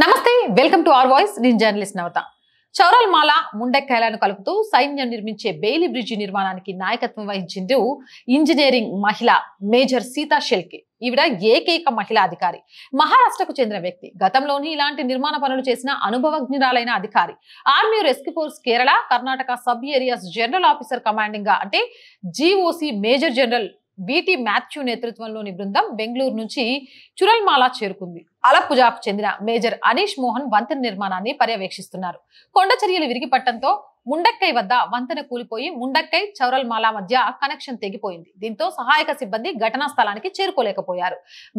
నమస్తే welcome to R voice నేను journalist Navata చౌరాల మాల కలుపుతూ సైన్యం నిర్మించే బెయిలీ బ్రిడ్జి నిర్మాణానికి నాయకత్వం వహించింది ఇంజనీరింగ్ మహిళ మేజర్ సీతా షెల్కే ఈవిడ ఏకైక మహిళా అధికారి మహారాష్ట్రకు చెందిన వ్యక్తి గతంలోని ఇలాంటి నిర్మాణ పనులు చేసిన అనుభవజ్ఞురాలైన అధికారి army rescue force Kerala Karnataka sub areas general officer commanding గా అంటే GOC major general BT Matthew నేతృత్వంలోని బృందం బెంగళూరు నుంచి చురల్మాల చేరుకుంది అలప్పుజాకు చెందిన మేజర్ అనీష్ మోహన్ వంతెన నిర్మాణాన్ని పర్యవేక్షిస్తున్నారు కొండ చర్యలు విరిగిపట్టడంతో ముండక్కై వద్ద వంతెన కూలిపోయి ముండక్కై చౌరల్మాల మధ్య కనెక్షన్ తెగిపోయింది దీంతో సహాయక సిబ్బంది ఘటనా స్థలానికి చేరుకోలేకపోయారు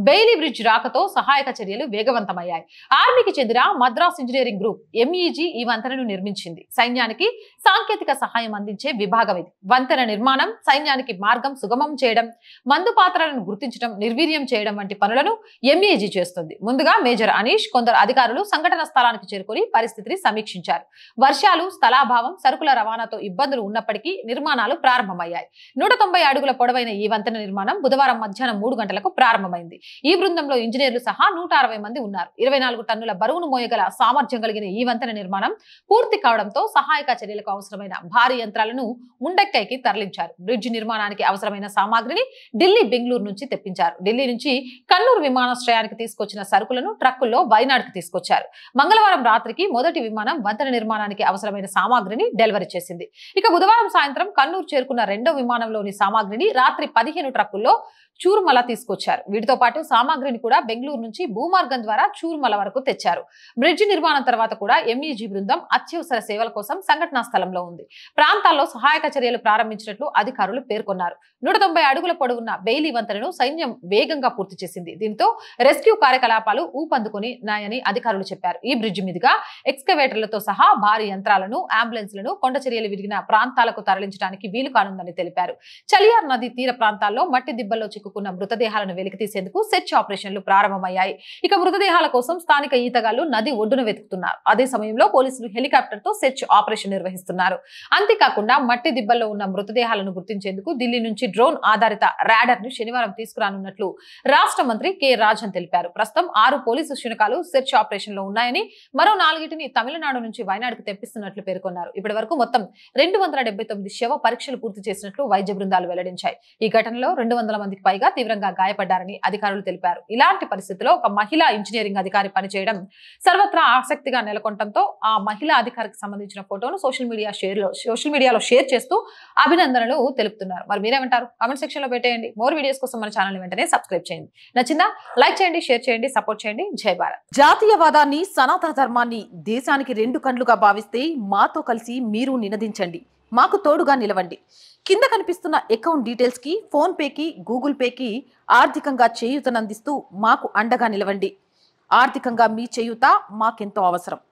బెయిలీ బ్రిడ్జ్ రాకతో సహాయక చర్యలు వేగవంతమయ్యాయి ఆర్మీకి చెందిన Madras engineering group MEG e ఈ వంతెనను నిర్మించింది సైన్యానికి సాంకేతిక సహాయం అందించే విభాగం ఇది వంతెన నిర్మాణం సైన్యానికి మార్గం సుగమం చేయడం మందు పాత్రలను గుర్తించడం నిర్వీర్యం చేయడం వంటి పనులను ఎంఈజీ e చేస్తుంది ముందుగా మేజర్ అనీష్ కొందరు అధికారులు సంఘటన స్థలానికి చేరుకుని పరిస్థితిని సమీక్షించారు వర్షాలు స్థలాభావం సరుకుల రవాణాతో ఇబ్బందులు ఉన్నప్పటికీ నిర్మాణాలు ప్రారంభమయ్యాయి నూట అడుగుల పొడవైన ఈ వంతెన నిర్మాణం బుధవారం మధ్యాహ్నం మూడు గంటలకు ప్రారంభమైంది ఈ బృందంలో ఇంజనీర్లు సహా నూట మంది ఉన్నారు ఇరవై టన్నుల బరువును మోయగల సామర్థ్యం కలిగిన ఈ వంతెన నిర్మాణం పూర్తి కావడంతో సహాయక చర్యలకు అవసరమైన భారీ యంత్రాలను ముండక్కైకి తరలించారు బ్రిడ్జ్ నిర్మాణానికి అవసరమైన సామాగ్రిని ఢిల్లీ బెంగళూరు నుంచి తెప్పించారు ఢిల్లీ నుంచి కన్నూరు విమానాశ్రయానికి తీసుకొచ్చిన సరుకు సరుకులను ట్రక్కుల్లో వైనాడుకు తీసుకొచ్చారు మంగళవారం రాత్రికి మొదటి విమానం వంతెన నిర్మాణానికి అవసరమైన సామాగ్రిని డెలివరీ చేసింది ఇక బుధవారం సాయంత్రం కన్నూరు చేరుకున్న రెండో విమానంలోని సామాగ్రిని రాత్రి పదిహేను ట్రక్కుల్లో చూరుమల తీసుకొచ్చారు వీటితో పాటు సామాగ్రిని కూడా బెంగళూరు నుంచి భూమార్గం ద్వారా చూరుమల వరకు తెచ్చారు బ్రిడ్జి నిర్మాణం తర్వాత కూడా ఎంఈజీ e బృందం అత్యవసర సేవల కోసం సంఘటనా స్థలంలో ఉంది ప్రాంతాల్లో సహాయక చర్యలు ప్రారంభించినట్లు అధికారులు పేర్కొన్నారు నూట తొంభై అడుగుల పొడవున్న బెయిలీ వంతెనను సైన్యం వేగంగా పూర్తి చేసింది దీంతో రెస్క్యూ కార్యకలాపాలు ఊపందుకుని నాయని అధికారులు చెప్పారు ఈ బ్రిడ్జి మీదుగా ఎక్స్కవేటర్లతో సహా భారీ యంత్రాలను అంబులెన్స్లను చర్యలు విరిగిన ప్రాంతాలకు తరలించడానికి వీలు కానుందని తెలిపారు చలియార్ నది తీర ప్రాంతాల్లో మట్టి దిబ్బల్లో చిక్కు చిక్కుకున్న మృతదేహాలను వెలికితీసేందుకు సెర్చ్ ఆపరేషన్లు ప్రారంభమయ్యాయి ఇక మృతదేహాల కోసం స్థానిక ఈతగాళ్లు నది ఒడ్డున వెతుకుతున్నారు అదే సమయంలో పోలీసులు హెలికాప్టర్ తో సెర్చ్ ఆపరేషన్ నిర్వహిస్తున్నారు అంతేకాకుండా మట్టి దిబ్బల్లో ఉన్న మృతదేహాలను గుర్తించేందుకు ఢిల్లీ నుంచి డ్రోన్ ఆధారిత రాడర్ ను శనివారం తీసుకురానున్నట్లు రాష్ట్ర మంత్రి కె రాజన్ తెలిపారు ప్రస్తుతం ఆరు పోలీసు శునకాలు సెర్చ్ ఆపరేషన్ లో ఉన్నాయని మరో నాలుగిటిని తమిళనాడు నుంచి వయనాడుకు తెప్పిస్తున్నట్లు పేర్కొన్నారు ఇప్పటి వరకు మొత్తం రెండు వందల తొమ్మిది శవ పరీక్షలు పూర్తి చేసినట్లు వైద్య బృందాలు వెల్లడించాయి ఈ ఘటనలో రెండు మందికి పైగా పైగా తీవ్రంగా గాయపడ్డారని అధికారులు తెలిపారు ఇలాంటి పరిస్థితిలో ఒక మహిళా ఇంజనీరింగ్ అధికారి పనిచేయడం సర్వత్రా ఆసక్తిగా నెలకొనడంతో ఆ మహిళా అధికారికి సంబంధించిన ఫోటోను సోషల్ మీడియా షేర్లో సోషల్ మీడియాలో షేర్ చేస్తూ అభినందనలు తెలుపుతున్నారు మరి మీరేమంటారు కామెంట్ సెక్షన్ లో పెట్టేయండి మోర్ వీడియోస్ కోసం మన ఛానల్ వెంటనే సబ్స్క్రైబ్ చేయండి నచ్చిందా లైక్ చేయండి షేర్ చేయండి సపోర్ట్ చేయండి జై భారత్ జాతీయవాదాన్ని సనాతన ధర్మాన్ని దేశానికి రెండు కండ్లుగా భావిస్తే మాతో కలిసి మీరు నినదించండి మాకు తోడుగా నిలవండి కింద కనిపిస్తున్న అకౌంట్ డీటెయిల్స్కి ఫోన్పేకి గూగుల్ పేకి ఆర్థికంగా చేయూతనందిస్తూ మాకు అండగా నిలవండి ఆర్థికంగా మీ చేయూత మాకెంతో అవసరం